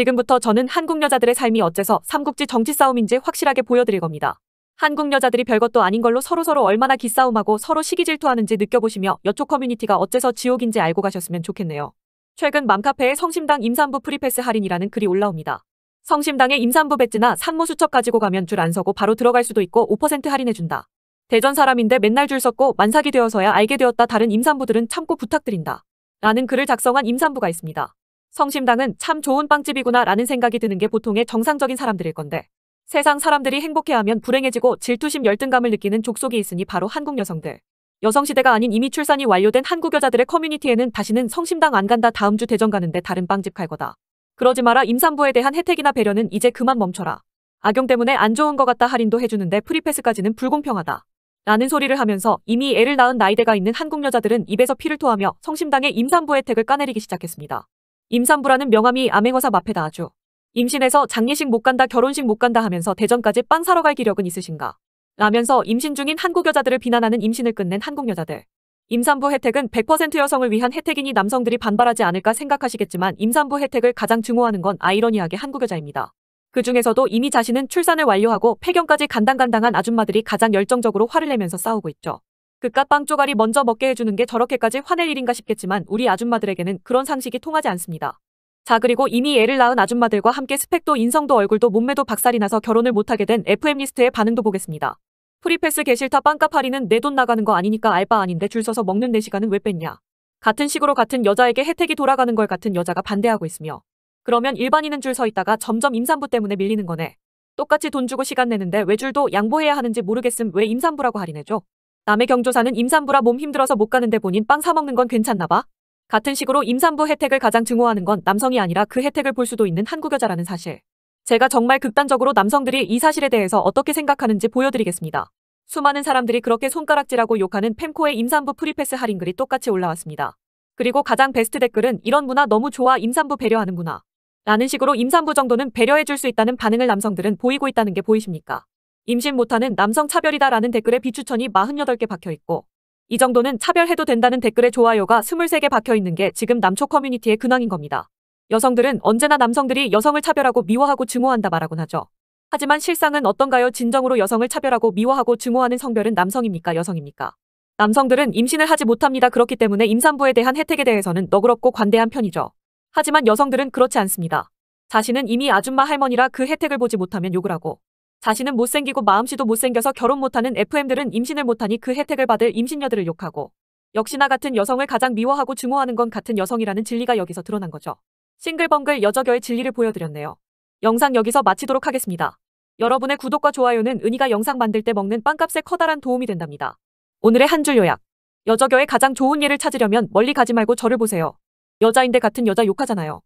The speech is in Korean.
지금부터 저는 한국 여자들의 삶이 어째서 삼국지 정치 싸움인지 확실하게 보여드릴 겁니다. 한국 여자들이 별것도 아닌 걸로 서로서로 서로 얼마나 기싸움하고 서로 시기 질투하는지 느껴보시며 여초 커뮤니티가 어째서 지옥인지 알고 가셨으면 좋겠네요. 최근 맘카페에 성심당 임산부 프리패스 할인이라는 글이 올라옵니다. 성심당에 임산부 배지나 산모 수첩 가지고 가면 줄 안 서고 바로 들어갈 수도 있고 5% 할인해준다. 대전 사람인데 맨날 줄 섰고 만삭이 되어서야 알게 되었다 다른 임산부들은 참고 부탁드린다. 라는 글을 작성한 임산부가 있습니다. 성심당은 참 좋은 빵집이구나 라는 생각이 드는 게 보통의 정상적인 사람들일 건데 세상 사람들이 행복해하면 불행해지고 질투심 열등감을 느끼는 족속이 있으니 바로 한국 여성들. 여성시대가 아닌 이미 출산이 완료된 한국 여자들의 커뮤니티에는 다시는 성심당 안 간다 다음 주 대전 가는데 다른 빵집 갈 거다. 그러지 마라 임산부에 대한 혜택이나 배려는 이제 그만 멈춰라. 악용 때문에 안 좋은 것 같다 할인도 해주는데 프리패스까지는 불공평하다. 라는 소리를 하면서 이미 애를 낳은 나이대가 있는 한국 여자들은 입에서 피를 토하며 성심당의 임산부 혜택을 까내리기 시작했습니다. 임산부라는 명함이 암행어사 마패다 아주. 임신해서 장례식 못 간다 결혼식 못 간다 하면서 대전까지 빵 사러 갈 기력은 있으신가? 라면서 임신 중인 한국 여자들을 비난하는 임신을 끝낸 한국 여자들. 임산부 혜택은 100% 여성을 위한 혜택이니 남성들이 반발하지 않을까 생각하시겠지만 임산부 혜택을 가장 증오하는 건 아이러니하게 한국 여자입니다. 그 중에서도 이미 자신은 출산을 완료하고 폐경까지 간당간당한 아줌마들이 가장 열정적으로 화를 내면서 싸우고 있죠. 그깟 빵 쪼가리 먼저 먹게 해주는 게 저렇게까지 화낼 일인가 싶겠지만 우리 아줌마들에게는 그런 상식이 통하지 않습니다. 자 그리고 이미 애를 낳은 아줌마들과 함께 스펙도 인성도 얼굴도 몸매도 박살이 나서 결혼을 못하게 된 FM리스트의 반응도 보겠습니다. 프리패스 게실타빵까파리는내 돈 나가는 거 아니니까 알바 아닌데 줄 서서 먹는 내 시간은 왜 뺐냐. 같은 식으로 같은 여자에게 혜택이 돌아가는 걸 같은 여자가 반대하고 있으며 그러면 일반인은 줄 서 있다가 점점 임산부 때문에 밀리는 거네. 똑같이 돈 주고 시간 내는데 왜 줄도 양보해야 하는지 모르겠음 왜 임산부라고 할인해줘. 남의 경조사는 임산부라 몸 힘들어서 못 가는데 본인 빵 사먹는 건 괜찮나 봐. 같은 식으로 임산부 혜택을 가장 증오하는 건 남성이 아니라 그 혜택을 볼 수도 있는 한국 여자라는 사실. 제가 정말 극단적으로 남성들이 이 사실에 대해서 어떻게 생각하는지 보여드리겠습니다. 수많은 사람들이 그렇게 손가락질하고 욕하는 펜코의 임산부 프리패스 할인글이 똑같이 올라왔습니다. 그리고 가장 베스트 댓글은 이런 문화 너무 좋아 임산부 배려하는 문화. 라는 식으로 임산부 정도는 배려해줄 수 있다는 반응을 남성들은 보이고 있다는 게 보이십니까? 임신 못하는 남성 차별이다라는 댓글에 비추천이 48개 박혀있고 이 정도는 차별해도 된다는 댓글에 좋아요가 23개 박혀있는 게 지금 남초 커뮤니티의 근황인 겁니다. 여성들은 언제나 남성들이 여성을 차별하고 미워하고 증오한다 말하곤 하죠. 하지만 실상은 어떤가요? 진정으로 여성을 차별하고 미워하고 증오하는 성별은 남성입니까? 여성입니까? 남성들은 임신을 하지 못합니다. 그렇기 때문에 임산부에 대한 혜택에 대해서는 너그럽고 관대한 편이죠. 하지만 여성들은 그렇지 않습니다. 자신은 이미 아줌마 할머니라 그 혜택을 보지 못하면 욕을 하고 자신은 못생기고 마음씨도 못생겨서 결혼 못하는 FM들은 임신을 못하니 그 혜택을 받을 임신녀들을 욕하고 역시나 같은 여성을 가장 미워하고 증오하는 건 같은 여성이라는 진리가 여기서 드러난 거죠. 싱글벙글 여저교의 진리를 보여드렸네요. 영상 여기서 마치도록 하겠습니다. 여러분의 구독과 좋아요는 은희가 영상 만들 때 먹는 빵값에 커다란 도움이 된답니다. 오늘의 한 줄 요약. 여저교의 가장 좋은 예를 찾으려면 멀리 가지 말고 저를 보세요. 여자인데 같은 여자 욕하잖아요.